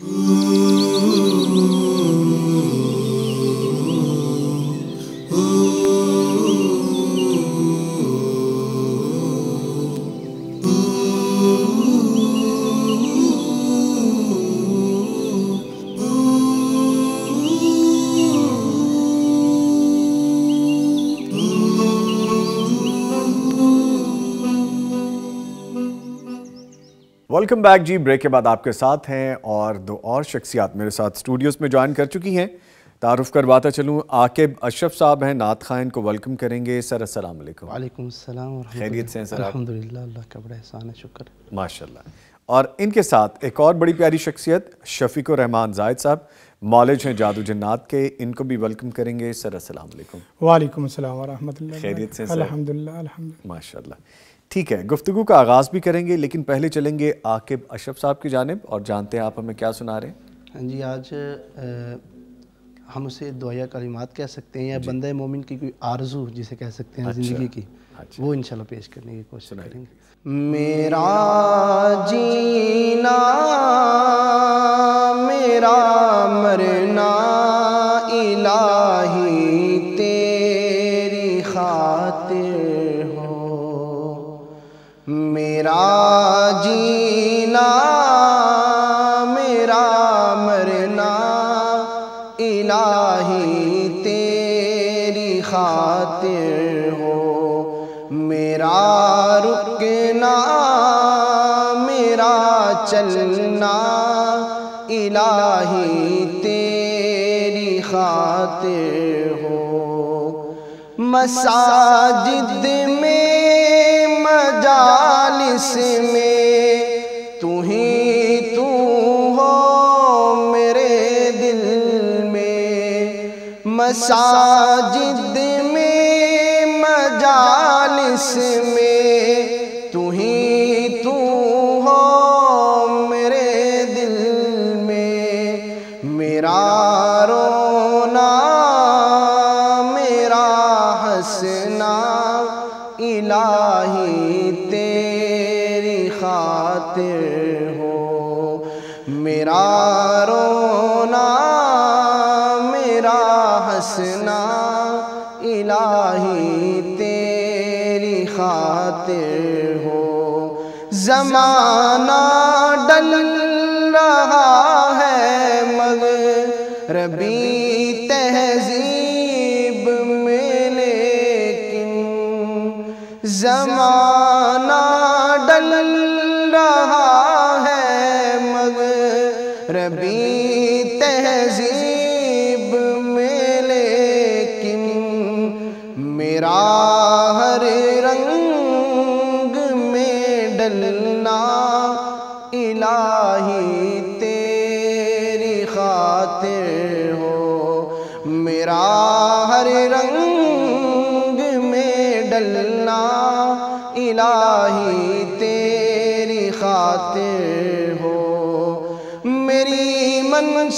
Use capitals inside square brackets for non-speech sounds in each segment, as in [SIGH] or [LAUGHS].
Ooh. Welcome back ji break के बाद आपके साथ हैं और दो और शख्सियात मेरे साथ स्टूडियोस में ज्वाइन कर चुकी हैं तारुफ करवाता चलूँ आकिब अशरफ साहब हैं नात खान इनको वेलकम करेंगे सर अस्सलाम वालेकुम वालेकुम सलाम खैरियत से हैं सर अल्हम्दुलिल्लाह और इनके साथ एक और बड़ी प्यारी शख्सियत शफीक रहमान जायद साहब मॉलेज हैं जादू जन्नात के इनको भी वेलकम करेंगे सर अस्सलाम वालेकुम वालेकुम अस्सलाम खैरियत से माशाल्लाह ठीक है गुफ्तु का आगाज़ भी करेंगे लेकिन पहले चलेंगे आकिब अशरफ साहब की जानब और जानते हैं आप हमें क्या सुना रहे हैं हाँ जी आज हम उसे दुआया कलिमात कह सकते हैं या बंद मोमिन की कोई आरजू जिसे कह सकते हैं अच्छा, ज़िंदगी की अच्छा। वो इंशाल्लाह पेश करने की कोशिश करेंगे मेरा जीना मेरा मरना इलाही तेरी खातिर हो मेरा जीना चलना इलाही तेरी खातिर हो मसाजिद में मजालिस में तू ही तू हो मेरे दिल में मसाजिद में मजालिस में जमाना डल रहा है मगर रबी तहजीब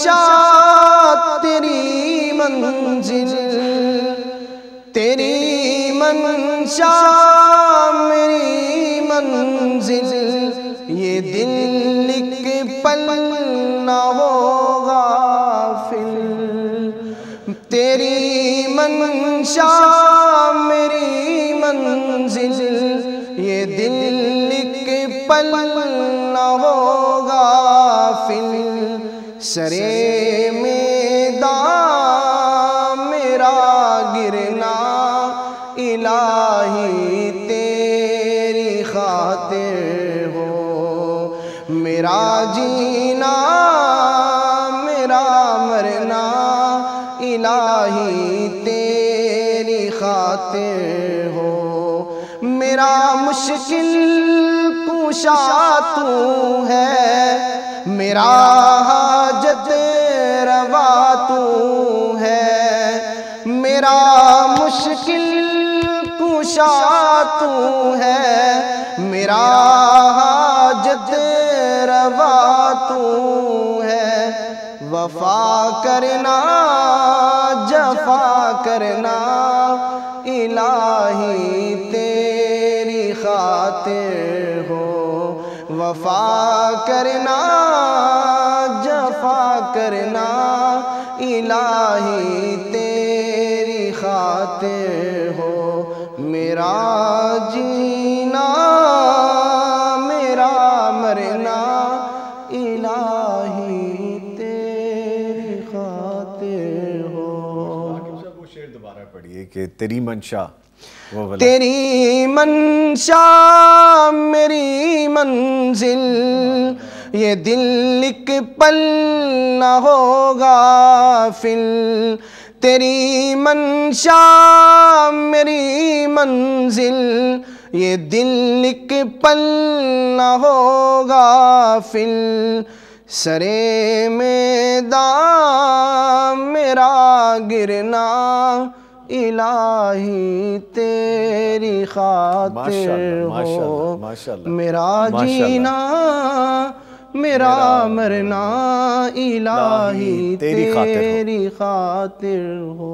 मंशा तेरी मंजिल तेरी मंशा मेरी मंजिल ये दिल लिख पल ना होगा फिल तेरी मंशा मेरी मंजिल ये दिल लिख पल सरे में दा मेरा गिरना इलाही तेरी खातिर हो मेरा जीना मेरा मरना इलाही तेरी खातिर हो मेरा मुश्किल पूछा तू है मेरा हाजत रवा तू है वफा करना जफा करना इलाही तेरी खातिर हो वफा करना जफा करना इलाही तेरी मंशा वो वाला तेरी मंशा मेरी मंजिल ये दिल एक पल न होगा फिल तेरी मंशा मेरी मंजिल ये दिल एक पल न होगा फिल सरे में दा मेरा गिरना इलाही तेरी खातिर हो मेरा जीना मेरा मरना इलाही तेरी खातिर हो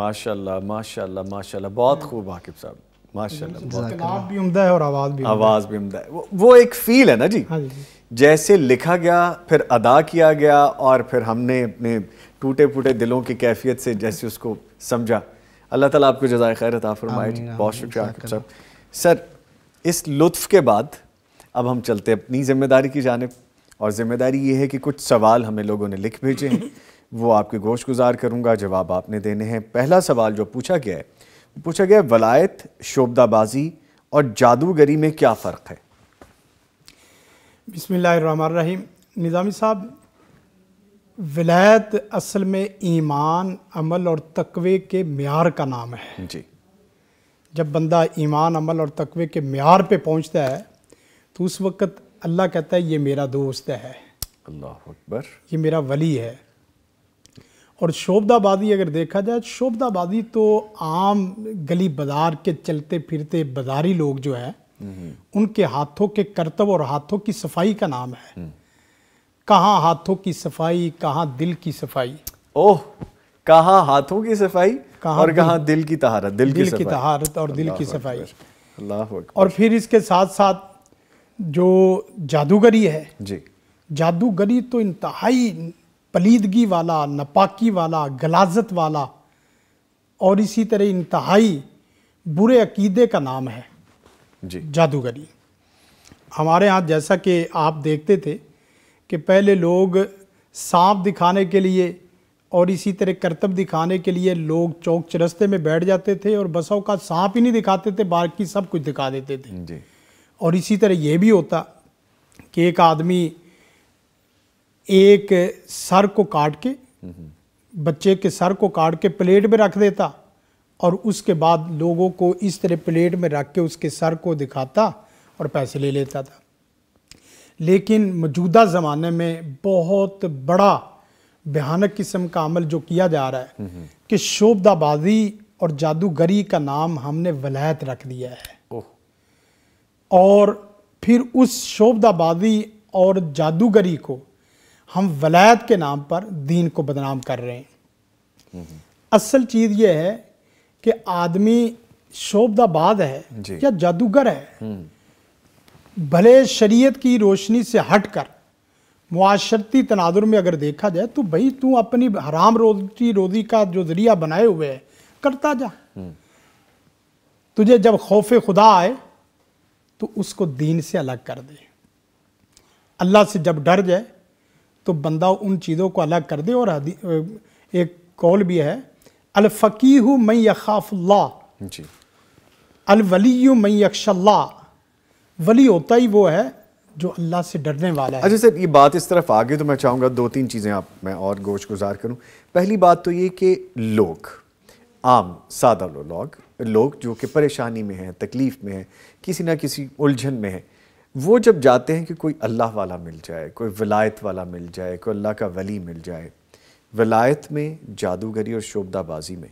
माशाल्लाह माशाल्लाह माशाल्लाह बहुत खूब आकिब साहब माशाल्लाह भी उम्दा है और आवाज़ भी आवाज़ भी उम्दा है वो एक फील है ना हाँ जी जैसे लिखा गया फिर अदा किया गया और फिर हमने अपने टूटे फूटे दिलों की कैफियत से जैसे उसको समझा अल्लाह ताला आपको जजाय खैर अता फरमाए बहुत शुक्रिया साहब अच्छा। सर इस लुत्फ़ के बाद अब हम चलते अपनी ज़िम्मेदारी की जानब और ज़िम्मेदारी ये है कि कुछ सवाल हमें लोगों ने लिख भेजे हैं [LAUGHS] वो आपके गोश गुजार करूँगा जवाब आपने देने हैं पहला सवाल जो पूछा गया है पूछा गया वलायत शोबदाबाजी और जादूगरी में क्या फ़र्क है बिसमीम निज़ामी साहब विलायत असल में ईमान अमल और तकवे के मैार का नाम है जी जब बंदा ईमान अमल और तकवे के मैार पे पहुंचता है तो उस वक़्त अल्लाह कहता है ये मेरा दोस्त है अल्लाह अकबर ये मेरा वली है और शोभदाबादी अगर देखा जाए शोभदाबादी तो आम गली बाजार के चलते फिरते बाजारी लोग जो हैं हम्म। उनके हाथों के करतब और हाथों की सफाई का नाम है हम्म। कहाँ हाथों की सफाई कहाँ दिल की सफाई ओह कहाँ हाथों की सफाई कहाँ और कहाँ दिल की तहारत दिल, दिल की तहारत और दिल की सफाई अल्लाह और फिर इसके साथ साथ जो जादूगरी है जी जादूगरी तो इंतहाई पलीदगी वाला नपाकी वाला गलाजत वाला और इसी तरह इंतहाई बुरे अकीदे का नाम है जी जादूगरी हमारे यहाँ जैसा कि आप देखते थे कि पहले लोग सांप दिखाने के लिए और इसी तरह करतब दिखाने के लिए लोग चौक चरस्ते में बैठ जाते थे और बसों का सांप ही नहीं दिखाते थे बाकी सब कुछ दिखा देते थे जी। और इसी तरह यह भी होता कि एक आदमी एक सर को काट के हम्म। बच्चे के सर को काट के प्लेट में रख देता और उसके बाद लोगों को इस तरह प्लेट में रख के उसके सर को दिखाता और पैसे ले लेता था लेकिन मौजूदा ज़माने में बहुत बड़ा भयानक किस्म का अमल जो किया जा रहा है हम्म, हम्म। कि शोबदाबाजी और जादूगरी का नाम हमने वलायत रख दिया है और फिर उस शोबदाबाजी और जादूगरी को हम वलायत के नाम पर दीन को बदनाम कर रहे हैं हम्म, असल चीज़ यह है कि आदमी शोबदाबाद है या जादूगर है भले शरीयत की रोशनी से हट कर मुआशरती तनादुर में अगर देखा जाए तो भाई तू अपनी हराम रोजी रोजी का जो जरिया बनाए हुए है करता जा हम्म। तुझे जब खौफ खुदा आए तो उसको दीन से अलग कर दे अल्लाह से जब डर जाए तो बंदा उन चीज़ों को अलग कर दे और एक कौल भी है अलफ़कीह मई यखाफ़ल्ला अलवली मई यक्षल्ला वली होता ही वो है जो अल्लाह से डरने वाला है अच्छा सर ये बात इस तरफ आगे तो मैं चाहूँगा दो तीन चीज़ें आप मैं और गोश गुजार करूँ पहली बात तो ये कि लोग आम सादा लोग लोग जो कि परेशानी में हैं तकलीफ़ में हैं किसी ना किसी उलझन में हैं वो जब जाते हैं कि कोई अल्लाह वाला मिल जाए कोई वलायत वाला मिल जाए कोई अल्लाह का वली मिल जाए वलायत में जादूगरी और शोबदाबाजी में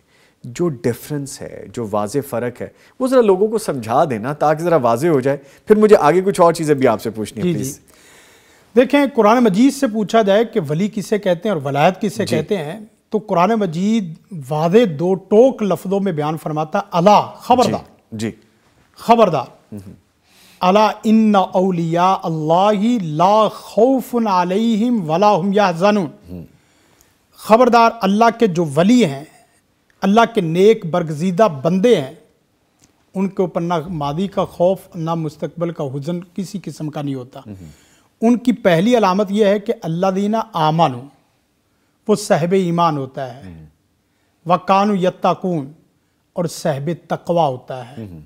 जो डिफरेंस है जो वाज फ़र्क है वो ज़रा लोगों को समझा देना ताकि ज़रा वाज हो जाए फिर मुझे आगे कुछ और चीज़ें भी आपसे पूछनी है प्लीज़ देखें कुरान मजीद से पूछा जाए कि वली किसे कहते हैं और वलायत किसे कहते हैं तो कुरान मजीद वाज दो टोक लफ्ज़ों में बयान फरमाता अला खबरदार जी, जी। खबरदार हम्म। अला इन्ना अलिया अल्लाह ला खौफ वला हम या हम्म। खबरदार अल्लाह के जो वली हैं अल्लाह के नेक बरगजीदा बंदे हैं उनके ऊपर ना मादी का खौफ ना मुस्तबल का हुजन किसी किस्म का नहीं होता हम्म। उनकी पहली अलामत यह है कि अल्ला दीना आमान वो सहब ईमान होता है हम्म। वकान यत्ताकून और सहब तकवा होता है हम्म।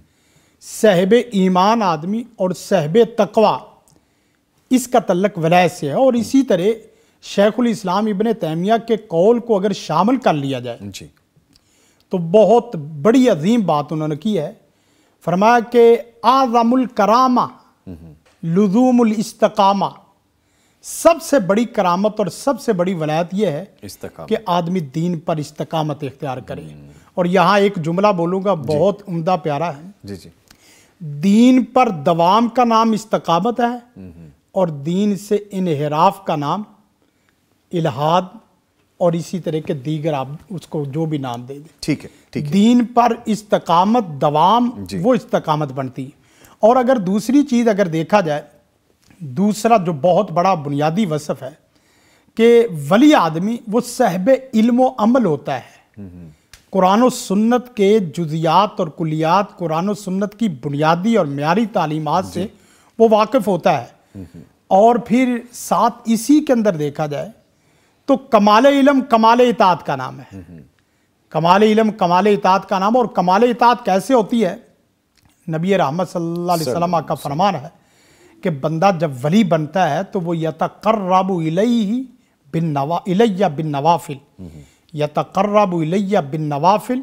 सहब ईमान आदमी और सहब तकवा इसका तल्लक वलाय से है और इसी तरह शेखुल इस्लाम इबन तैमिया के कौल को अगर शामिल कर लिया जाए जी तो बहुत बड़ी अजीम बात उन्होंने की है फरमाया कि आज़मुल करामा लुजूमुल इस्तकामा सबसे बड़ी करामत और सबसे बड़ी वलायत यह है कि आदमी दीन पर इस्तकामत इख्तियार करे और यहाँ एक जुमला बोलूँगा बहुत उम्दा प्यारा है जी जी दीन पर दवाम का नाम इस्तकामत है हम्म, हम्म। और दीन से इनहराफ का नाम इलाहाद और इसी तरह के दीगर आप उसको जो भी नाम दे दें ठीक है ठीक है दीन पर इस्तकामत दवाम वो इस्तकामत बनती है और अगर दूसरी चीज़ अगर देखा जाए दूसरा जो बहुत बड़ा बुनियादी वसफ़ है कि वली आदमी वो सहब इल्म अमल होता है कुरान सुन्नत के जुजियात और कुलियात कुरान सुन्नत की बुनियादी और म्यारी तालीमत से वो वाकिफ़ होता है हम्म, हम्म। और फिर साथ इसी के अंदर देखा जाए तो कमाल इलम कमाल इतात का नाम है हम्म, हम्म। कमाल इलम कमाल इताद का नाम और कमाल इताद कैसे होती है नबी रहमत सल्ला का फरमान है कि बंदा जब वली बनता है तो वो यतकर्रब इलई बिन नवा इलैया बिन नवाफिल हम्म, यतकर्रब इलैया बिन नवाफिल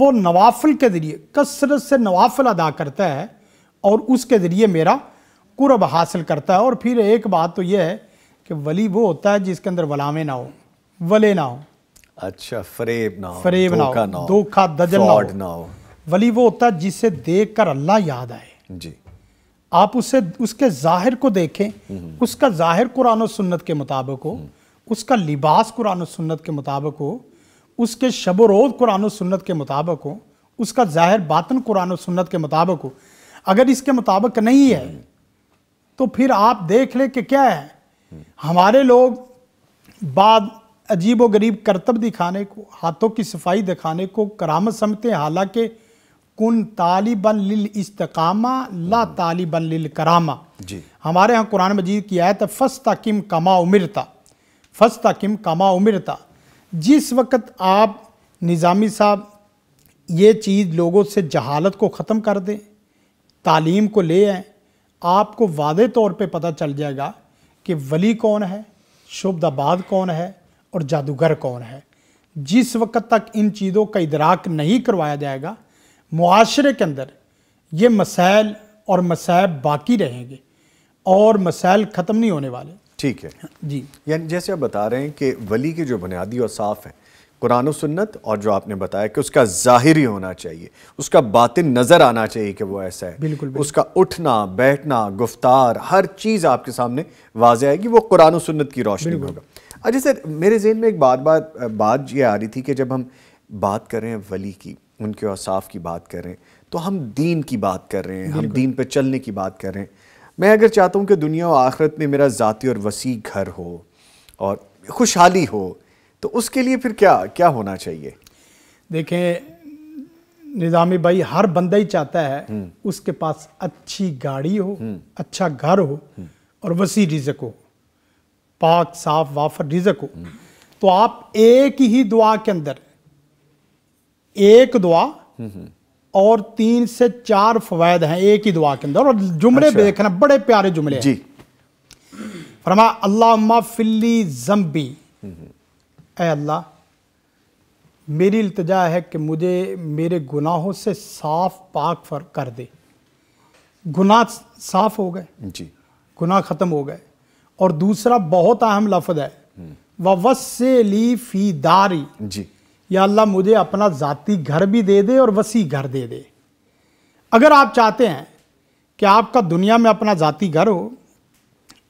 वो नवाफिल के ज़रिए कसरत से नवाफिल अदा करता है और उसके ज़रिए मेरा कुरब हासिल करता है और फिर एक बात तो यह है कि वली वो होता है जिसके अंदर वलामे ना हो वले ना हो अच्छा फरेब ना फरेब ना धोखा दजल ना हो ना हो वली वो होता है जिसे देख कर अल्लाह याद आए जी आप उसे उसके जाहिर को देखें हम्म। उसका जाहिर कुरान और सुन्नत के मुताबिक हो हम्म। उसका लिबास कुरान और सुन्नत के मुताबिक हो उसके शब रोज़ कुरान और सुन्नत के मुताबिक हो उसका जाहिर बातन कुरान और सुन्नत के मुताबिक हो अगर इसके मुताबिक नहीं है हम्म। तो फिर आप देख लें कि क्या है हमारे लोग बाद अजीब व गरीब करतब दिखाने को हाथों की सफाई दिखाने को करामत समझते हैं हालांकि कुन तालिबन लिल इस्तकामा ला तालिबन लिल करामा जी हमारे यहाँ कुरान मजीद की आयत फस किम कमा उमिरता फस्ता किम कमा उमिरता जिस वक्त आप निज़ामी साहब ये चीज़ लोगों से जहालत को ख़त्म कर दें तालीम को ले आए आपको वादे तौर पे पता चल जाएगा कि वली कौन है शुभदाबाद कौन है और जादूगर कौन है जिस वक्त तक इन चीज़ों का इदराक नहीं करवाया जाएगा माशरे के अंदर ये मसाइल और मसायब बाकी रहेंगे और मसाइल ख़त्म नहीं होने वाले ठीक है जी यानी जैसे आप बता रहे हैं कि वली के जो बुनियादी और साफ़ हैं कुरान सुन्नत और जो आपने बताया कि उसका ही होना चाहिए उसका बातिन नज़र आना चाहिए कि वो ऐसा है बिल्कुल, बिल्कुल। उसका उठना बैठना गुफ्तार हर चीज़ आपके सामने वाज आएगी वो कुरान सुन्नत की रोशनी में होगा अच्छा सर मेरे जहन में एक बार बार बात ये आ रही थी कि जब हम बात कर रहे हैं वली की उनके असाफ़ की बात कर रहे हैं तो हम दीन की बात कर रहे हैं हम दीन पर चलने की बात कर रहे हैं मैं अगर चाहता हूँ कि दुनिया और आखरत में मेरा ज़ाती और वसी घर हो और खुशहाली हो तो उसके लिए फिर क्या क्या होना चाहिए देखें निज़ामी भाई हर बंदा ही चाहता है हम्म। उसके पास अच्छी गाड़ी हो हम्म। अच्छा घर हो हम्म। और वसी रिजक हो पाक साफ वाफर रिजक हो तो आप एक ही दुआ के अंदर एक दुआ और तीन से चार फवायद हैं एक ही दुआ के अंदर और जुमले अच्छा। देखना बड़े प्यारे जुमले जी फरमा अल्लाह फिल्ली जम्बी अल्लाह मेरी अल्तजा है कि मुझे मेरे गुनाहों से साफ पाक फर कर दे गुनाह साफ हो गए जी गुनाह ख़त्म हो गए और दूसरा बहुत अहम लफज है हम्म। व ली फी दारी जी या अल्लाह मुझे अपना ज़ाती घर भी दे दे और वसी घर दे दे अगर आप चाहते हैं कि आपका दुनिया में अपना ज़ाती घर हो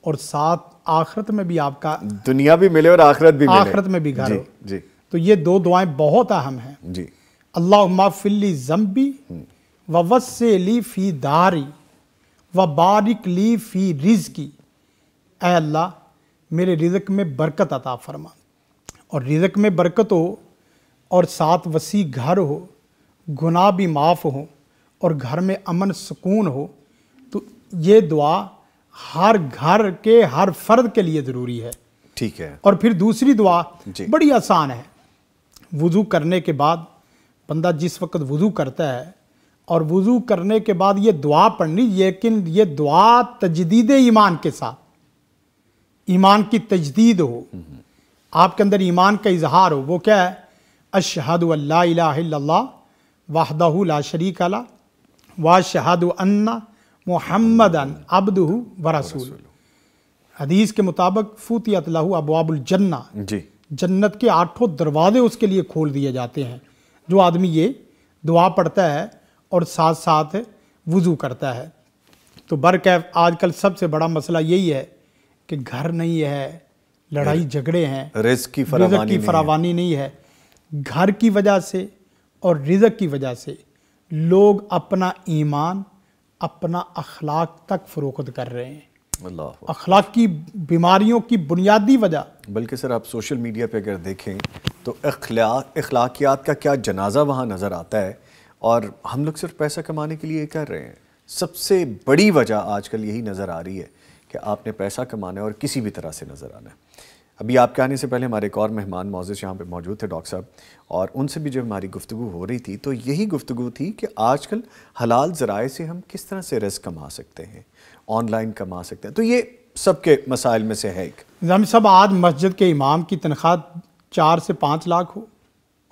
और साथ आखरत में भी आपका दुनिया भी मिले और आखरत भी आखरत में भी घर जी तो ये दो दुआएं बहुत अहम हैं जी अल्लाह फिल्ली जम्बी व फ़ी दारी व बारिक ली फ़ी रिज की अल्लाह मेरे रिजक में बरकत अता फरमा और रिजक में बरकत हो और साथ वसी घर हो गुनाह भी माफ़ हो और घर में अमन सुकून हो तो ये दुआ हर घर के हर फर्द के लिए ज़रूरी है ठीक है और फिर दूसरी दुआ बड़ी आसान है वज़ू करने के बाद बंदा जिस वक्त वज़ू करता है और वज़ू करने के बाद ये दुआ पढ़नी लेकिन ये दुआ तजदीद ईमान के साथ ईमान की तजदीद हो आपके अंदर ईमान का इजहार हो वो क्या है अशहद अल्लाह ला शरीक अला वाह शहद अन्ना मोहम्मदन अब्दू व रसूल हदीस के मुताबिक फूतियत लहू अबवाबुल जन्ना जी जन्नत के आठों दरवाजे उसके लिए खोल दिए जाते हैं जो आदमी ये दुआ पढ़ता है और साथ साथ वज़ू करता है तो बरकैफ आजकल सबसे बड़ा मसला यही है कि घर नहीं है लड़ाई झगड़े हैं रिज्क की फरावानी, की फरावानी नहीं, है। नहीं है घर की वजह से और रिजक की वजह से लोग अपना ईमान अपना अखलाक तक फरोख्त कर रहे हैं अखलाक की बीमारियों की बुनियादी वजह बल्कि सर आप सोशल मीडिया पर अगर देखें तो अखलाकियात का क्या जनाजा वहाँ नज़र आता है और हम लोग सिर्फ पैसा कमाने के लिए कर रहे हैं सबसे बड़ी वजह आजकल यही नज़र आ रही है कि आपने पैसा कमाना है और किसी भी तरह से नज़र आना है अभी आपके आने से पहले हमारे एक और मेहमान मोजिज यहाँ पे मौजूद थे डॉक्टर साहब और उनसे भी जब हमारी गुफ्तु हो रही थी तो यही गुफ्तु थी कि आजकल हलाल ज़राए से हम किस तरह से रस कमा सकते हैं ऑनलाइन कमा सकते हैं तो ये सबके मसाइल में से है एक निज़ाम सब आज मस्जिद के इमाम की तनख्वाह चार से पाँच लाख हो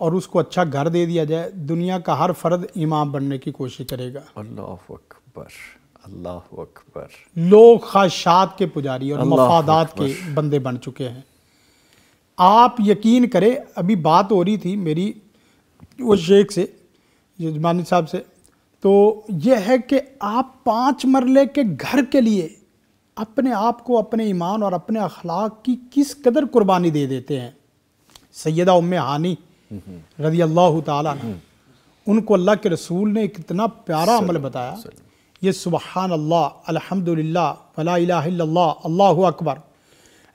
और उसको अच्छा घर दे दिया जाए दुनिया का हर फर्द इमाम बनने की कोशिश करेगा अल्लाह अकबर अल्लाह अकबर लोग खाशात के पुजारी और मफादात के बंदे बन चुके हैं आप यकीन करें अभी बात हो रही थी मेरी वो शेख से यजमानी साहब से तो यह है कि आप पाँच मरले के घर के लिए अपने आप को अपने ईमान और अपने अखलाक की किस कदर कुर्बानी दे देते हैं सैदा उम हानी रजी अल्लाह ताला उनको अल्लाह के रसूल ने कितना प्यारा अमल बताया ये सुबहान अल्लाह अलहमदिल्ला अल्लाह अकबर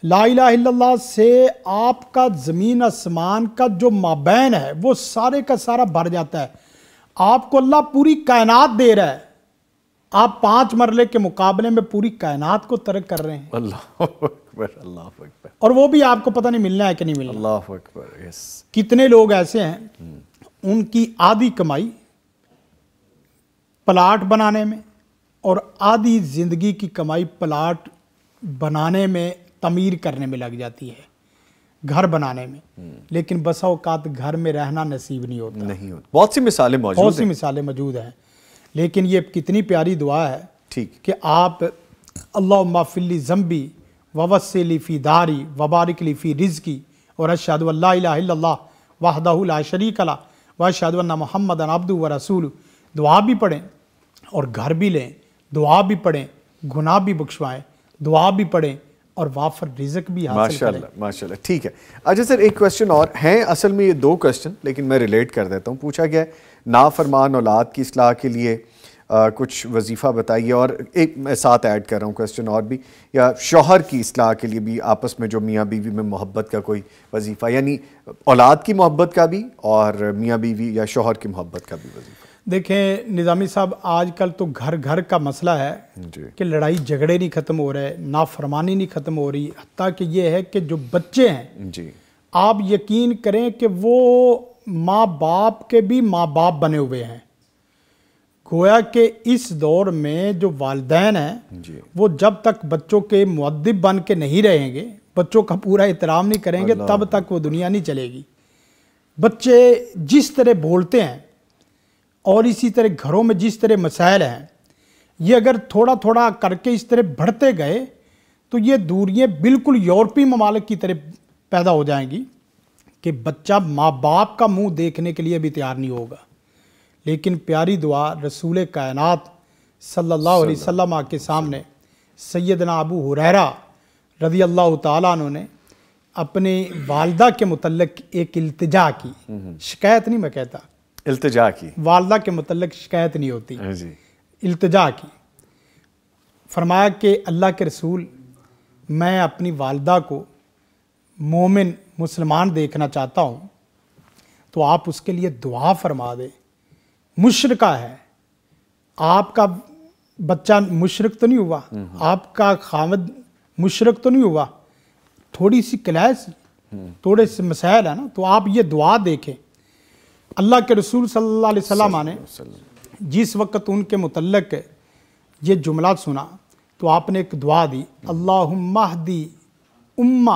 ला से आपका ज़मीन आसमान का जो माबैन है वो सारे का सारा भर जाता है आपको अल्लाह पूरी कायनात दे रहा है आप पांच मरले के मुकाबले में पूरी कायनात को तरक कर रहे हैं अल्लाह अल्लाह और वो भी आपको पता नहीं मिलना है कि नहीं मिलना अल्लाह कितने लोग ऐसे हैं उनकी आधी कमाई प्लाट बनाने में और आधी ज़िंदगी की कमाई प्लाट बनाने में तमीर करने में लग जाती है घर बनाने में हम्म। लेकिन बसा औकात घर में रहना नसीब नहीं होता नहीं होता बहुत सी मिसालें मौजूद बहुत सी मिसालें मौजूद हैं लेकिन ये कितनी प्यारी दुआ है ठीक कि आप अल्लाह माफिली जम्बी ववसली फ़ी दारी वबारिक फ़ी रिज़की और अशदल्ला वाहदा शरीक अला व मोहम्मद अब्दू व रसूल दुआ भी पढ़ें और घर भी लें दुआ भी पढ़ें गुनाह भी बख्शवाएँ दुआ भी पढ़ें और वाफर रिजक भी माशाल्लाह माशाल्लाह ठीक है अच्छा सर एक क्वेश्चन और हैं असल में ये दो क्वेश्चन लेकिन मैं रिलेट कर देता हूँ पूछा गया नाफरमान औलाद की असलाह के लिए आ, कुछ वजीफ़ा बताइए और एक मैं साथ ऐड कर रहा हूँ क्वेश्चन और भी या शोहर की असलाह के लिए भी आपस में जो मियाँ बीवी में मोहब्बत का कोई वजीफ़ा यानी औलाद की मोहब्बत का भी और मियाँ बीवी या शोहर की मोहब्बत का भी वजीफ़ा देखें निज़ामी साहब आजकल तो घर घर का मसला है कि लड़ाई झगड़े नहीं ख़त्म हो रहे नाफरमानी नहीं ख़त्म हो रही हती कि ये है कि जो बच्चे हैं जी आप यकीन करें कि वो माँ बाप के भी माँ बाप बने हुए हैं गोया के इस दौर में जो वालदेन हैं वो जब तक बच्चों के मुद्दब बन के नहीं रहेंगे बच्चों का पूरा एहतराम नहीं करेंगे तब तक वो दुनिया नहीं चलेगी बच्चे जिस तरह बोलते हैं और इसी तरह घरों में जिस तरह मसाइल हैं ये अगर थोड़ा थोड़ा करके इस तरह बढ़ते गए तो ये दूरियाँ बिल्कुल यूरोपीय ममालक की तरह पैदा हो जाएंगी कि बच्चा माँ बाप का मुंह देखने के लिए भी तैयार नहीं होगा लेकिन प्यारी दुआ रसूल कायनात सल्लल्लाहु अलैहि वसल्लम के सामने सैदना अबू हुरैरा रदी अल्लाह तु ने अपने वालदा के मुतलक एक अल्तजा की हम्म। शिकायत नहीं मैं कहता अल्तजा की वालदा के मतलब शिकायत नहीं होती अल्तजा हाँ की फरमाया कि अल्लाह के रसूल मैं अपनी वालदा को मोमिन मुसलमान देखना चाहता हूँ तो आप उसके लिए दुआ फरमा दें मुशरका है आपका बच्चा मुशरक तो नहीं हुआ नहीं। हम्म, हम्म। आपका खामद मुशरक तो नहीं हुआ थोड़ी सी क्लैश हम्म। थोड़े से मसाइल है ना तो आप ये दुआ देखें अल्लाह के रसूल सल्लल्लाहु अलैहि वसल्लम ने जिस वक्त उनके मुतलक ये जुमला सुना तो आपने एक दुआ दी अल्लाहदी उम्मा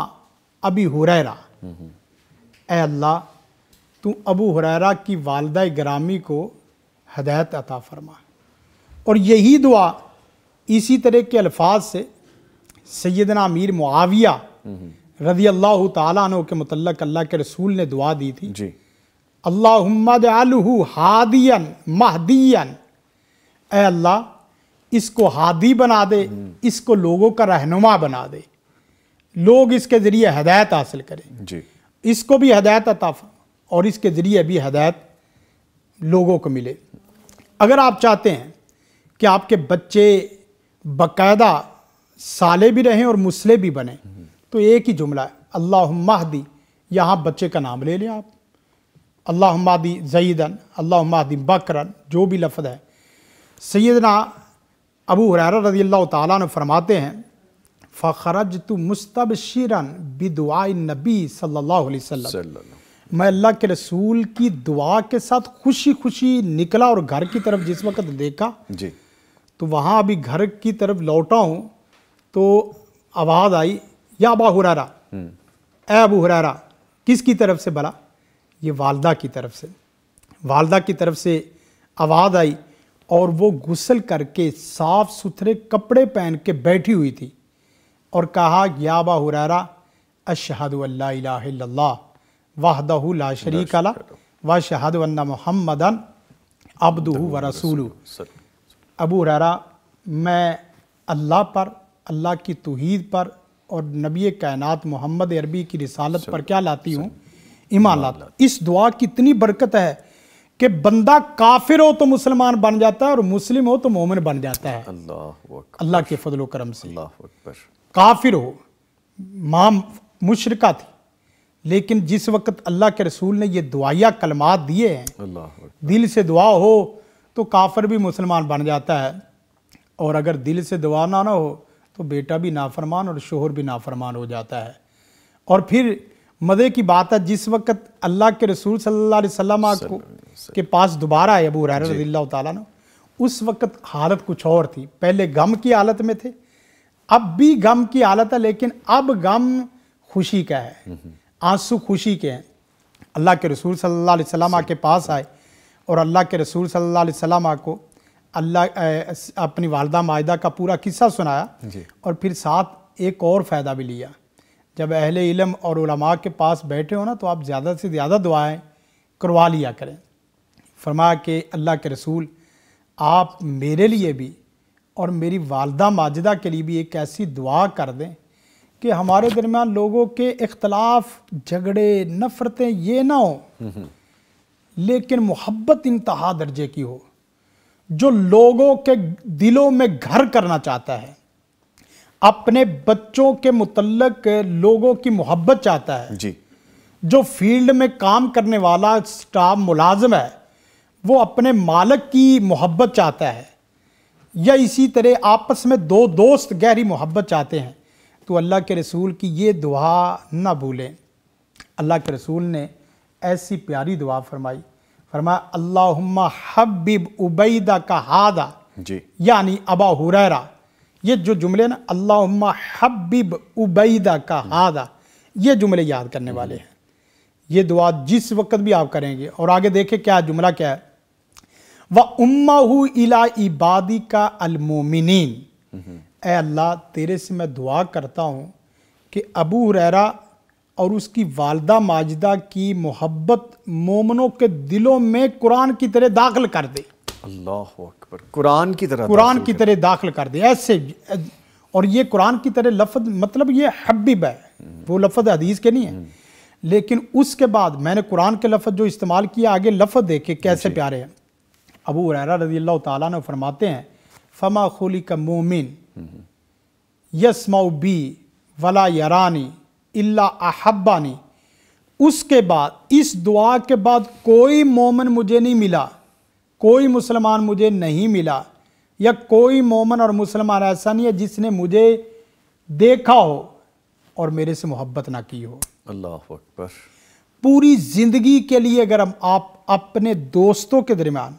अबी हुरैरा ए हम्म, हम्म। अल्लाह तू अबू हुरैरा की वालदा ग्रामी को हदायत अता फरमा और यही दुआ इसी तरह के अल्फाज से सैदना अमीर मुआविया रजी अल्लाह तु के मतलब अल्लाह के रसूल ने दुआ दी थी जी अल्लाहम्मद अलहू हादियन महदियन ए अल्लाह इसको हादी बना दे इसको लोगों का रहनुमा बना दे लोग इसके ज़रिए हदायत हासिल करें जी इसको भी हदायत अता और इसके ज़रिए भी हदायत लोगों को मिले अगर आप चाहते हैं कि आपके बच्चे बकायदा साले भी रहें और मुसले भी बने तो एक ही जुमला है अल्लाह महदी यहाँ बच्चे का नाम ले लें आप अल्लाह मादी जईदन अल्लाह मादी बकरन जो भी लफ्ज़ है सैदना अबू हर रजी अल्लाह तुम फरमाते हैं फ़खरज तो मुस्तब शरन बिदुआ नबी सल्ला मैं अल्लाह के रसूल की दुआ के साथ खुशी खुशी निकला और घर की तरफ जिस वक्त देखा जी तो वहाँ अभी घर की तरफ लौटा हूँ तो आवाज़ आई या अबा हुरारा हम्म। ए अबू हुरारा किसकी तरफ से भला ये वालदा की तरफ से वालदा की तरफ से आवाज़ आई और वो गुसल करके साफ़ सुथरे कपड़े पहन के बैठी हुई थी और कहा याबा बा हुरारा अशहदल्ला वाहदह ला शरीक अला व शहद अन्ना मोहम्मदन अब्दू व रसूलू अबू हुरारा मैं अल्लाह पर अल्लाह की तोहद पर और नबी कायनात मोहम्मद अरबी की रिसालत पर क्या लाती हूँ इमालत इस दुआ की इतनी बरकत है कि बंदा काफिर हो तो मुसलमान बन जाता है और मुस्लिम हो तो मोमिन बन जाता है अल्लाह के फजलो करम से काफिर हो माँ मुशरका थी लेकिन जिस वक्त अल्लाह के रसूल ने ये दुआया कलमात दिए हैं दिल से दुआ हो तो काफिर भी मुसलमान बन जाता है और अगर दिल से दुआ ना ना हो तो बेटा भी नाफरमान और शोहर भी नाफरमान हो जाता है और फिर मज़े की बात है जिस वक्त अल्लाह के रसूल सल्लल्लाहु अलैहि वसल्लम को के पास दोबारा आए अबू हुरैरा रजील्ला उस वक्त हालत कुछ और थी पहले गम की हालत में थे अब भी गम की हालत है लेकिन अब गम खुशी का है आंसू खुशी के हैं अल्लाह के रसूल सल्लल्लाहु अलैहि वसल्लम के पास आए और अल्लाह के रसूल सल्लल्लाहु अलैहि वसल्लम को अल्लाह अपनी वालदा माहिदा का पूरा किस्सा सुनाया और फिर साथ एक और फ़ायदा भी लिया जब अहल इलम और के पास बैठे हो ना तो आप ज़्यादा से ज़्यादा दुआएँ करवा लिया करें फरमा के अल्लाह के रसूल आप मेरे लिए भी और मेरी वालदा माजिदा के लिए भी एक ऐसी दुआ कर दें कि हमारे दरमियान लोगों के इख्तलाफ झगड़े नफ़रतें ये ना हो लेकिन मोहब्बत इंतहा दर्जे की हो जो लोगों के दिलों में घर करना चाहता है अपने बच्चों के मुतलक लोगों की मोहब्बत चाहता है जी जो फील्ड में काम करने वाला स्टाफ मुलाजम है वो अपने मालक की मोहब्बत चाहता है या इसी तरह आपस में दो दोस्त गहरी मोहब्बत चाहते हैं तो अल्लाह के रसूल की ये दुआ ना भूलें अल्लाह के रसूल ने ऐसी प्यारी दुआ फरमाई फरमाया अल्लाह हब्बिब उबैदा का हादा जी यानी अबा हुरैरा ये जो जुमले ना अल्लाह हब्बिब उबैदा का हादा ये जुमले याद करने वाले हैं ये दुआ जिस वक्त भी आप करेंगे और आगे देखें क्या जुमला क्या है व उम्मा हु इला इबादी का अलमोमिन ए अल्लाह तेरे से मैं दुआ करता हूँ कि अबू हुररा और उसकी वालदा माजदा की मोहब्बत मोमनों के दिलों में कुरान की तरह दाखिल कर दे अल्लाह कुरान की तरह कुरान की तरह दाखिल कर दे ऐसे और ये कुरान की तरह लफ्ज मतलब ये हबीब है वो लफ्ज हदीस के नहीं है लेकिन उसके बाद मैंने कुरान के लफ्ज जो इस्तेमाल किया आगे लफ्ज देखे कैसे प्यारे हैं अबू हुरैरा रजी अल्लाह ताला ने फरमाते हैं फमा खुली का मोमिन यसमाउ बी वला यरानी इल्ला अहब्बानी उसके बाद इस दुआ के बाद कोई मोमन मुझे नहीं मिला कोई मुसलमान मुझे नहीं मिला या कोई मोमन और मुसलमान ऐसा नहीं है जिसने मुझे देखा हो और मेरे से मोहब्बत ना की हो अल्लाह अकबर पूरी ज़िंदगी के लिए अगर हम आप अपने दोस्तों के दरमियान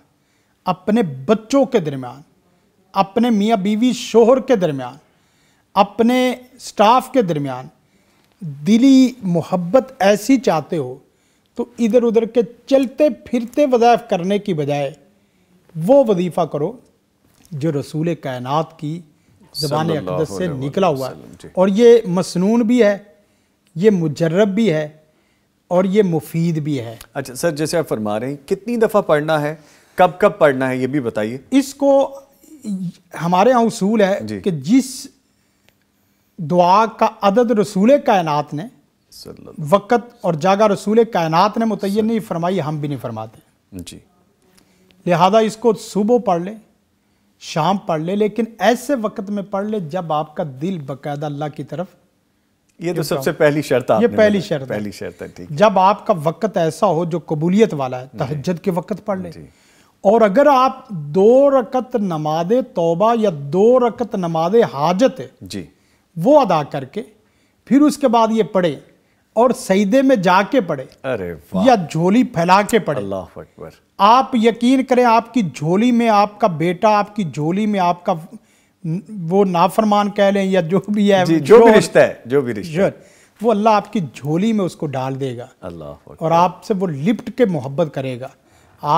अपने बच्चों के दरमियान अपने मियाँ बीवी शोहर के दरमियान अपने स्टाफ के दरमियान दिली मोहब्बत ऐसी चाहते हो तो इधर उधर के चलते फिरते वज़ायफ़ करने की बजाय वो वजीफ़ा करो जो रसूल कायनात की ज़बान अकदस से निकला हुआ है और ये मसनून भी है ये मुजरब भी है और ये मुफीद भी है अच्छा सर जैसे आप फरमा रहे हैं कितनी दफ़ा पढ़ना है कब कब पढ़ना है ये भी बताइए इसको हमारे यहाँ उसूल है कि जिस दुआ का अदद रसूल कायनात ने वक़्त और जागा रसूल कायनात ने मुतय नहीं फरमाई हम भी नहीं फरमाते जी लिहाजा इसको सुबह पढ़ ले शाम पढ़ ले लेकिन ऐसे वक्त में पढ़ ले जब आपका दिल बकायदा अल्लाह की तरफ ये तो सबसे पहली शर्त ये पहली शर्त पहली शर्त है ठीक जब आपका वक्त ऐसा हो जो कबूलियत वाला है तहजद के वक्त पढ़ ले और अगर आप दो रकत नमाज तोबा या दो रकत नमाज हाजत जी वो अदा करके फिर उसके बाद ये पढ़े और सईदे में जाके पड़े अरे या झोली फैला के पड़े अल्लाह अकबर आप यकीन करें आपकी झोली में आपका बेटा आपकी झोली में आपका वो नाफरमान कह लें या जो भी है जी, जो, भी रिश्ता है जो भी रिश्ता वो अल्लाह आपकी झोली में उसको डाल देगा अल्लाह और आपसे वो लिपट के मोहब्बत करेगा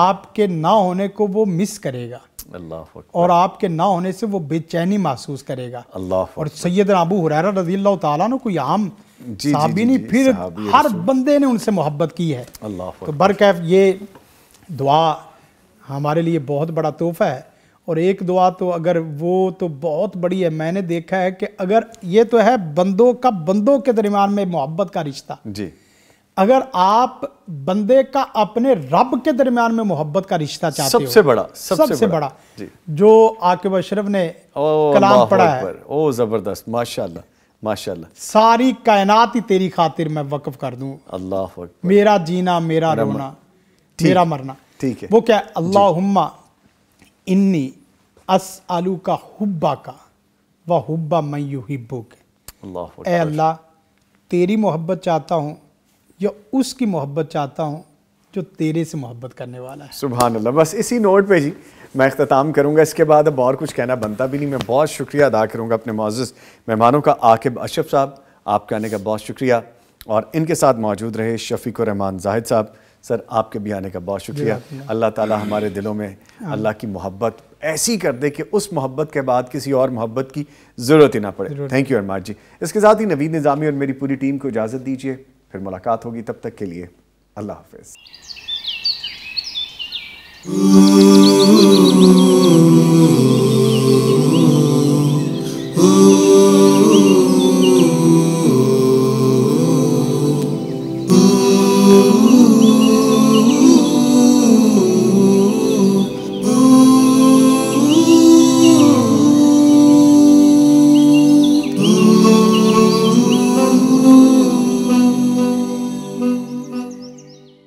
आपके ना होने को वो मिस करेगा अल्लाह और आपके ना होने से वो बेचैनी महसूस करेगा अल्लाह और सैयद अबू हुरैरा रजील्ला तु कोई आम जी, साहबी जी, जी, नहीं फिर हर बंदे ने उनसे मोहब्बत की है अल्लाह तो बरकैफ ये दुआ हमारे लिए बहुत बड़ा तोहफ़ा है और एक दुआ तो अगर वो तो बहुत बड़ी है मैंने देखा है कि अगर ये तो है बंदों का बंदों के दरमियान में मोहब्बत का रिश्ता जी अगर आप बंदे का अपने रब के दरमियान में मोहब्बत का रिश्ता चाहते सबसे हो बड़ा सबसे, सबसे बड़ा, बड़ा जो आकिब अशरफ ने कलाम पढ़ा है ओ जबरदस्त माशाल्लाह माशाल्लाह सारी कायनात ही तेरी खातिर मैं वक्फ कर दूं अल्लाह मेरा जीना मेरा रोना मेरा मरना ठीक है वो क्या अल्लाहुम्मा इन्नी अस आलू का हुब्बा का वह हुब्बा मैं यू ही हिब्बुक अल्लाह अल्लाह तेरी मोहब्बत चाहता हूँ या उसकी मोहब्बत चाहता हूँ जो तेरे से मोहब्बत करने वाला है सुबह अल्लाह बस इसी नोट पे जी मैं अख्ताम करूँगा इसके बाद अब और कुछ कहना बनता भी नहीं मैं बहुत शुक्रिया अदा करूँगा अपने मोज़ मेहमानों का आकिब अशफ साहब आपके आने का बहुत शुक्रिया और इनके साथ मौजूद रहे शफीक रहमान जाहिद साहब सर आपके भी आने का बहुत शुक्रिया अल्लाह ताला हमारे दिलों में हाँ। अल्लाह की मोहब्बत ऐसी कर दे कि उस मोहब्बत के बाद किसी और मोहब्बत की ज़रूरत ही ना पड़े थैंक यू अरमार जी इसके साथ ही नवीद निज़ामी और मेरी पूरी टीम को इजाज़त दीजिए फिर मुलाकात होगी तब तक के लिए अल्लाह हाफिज़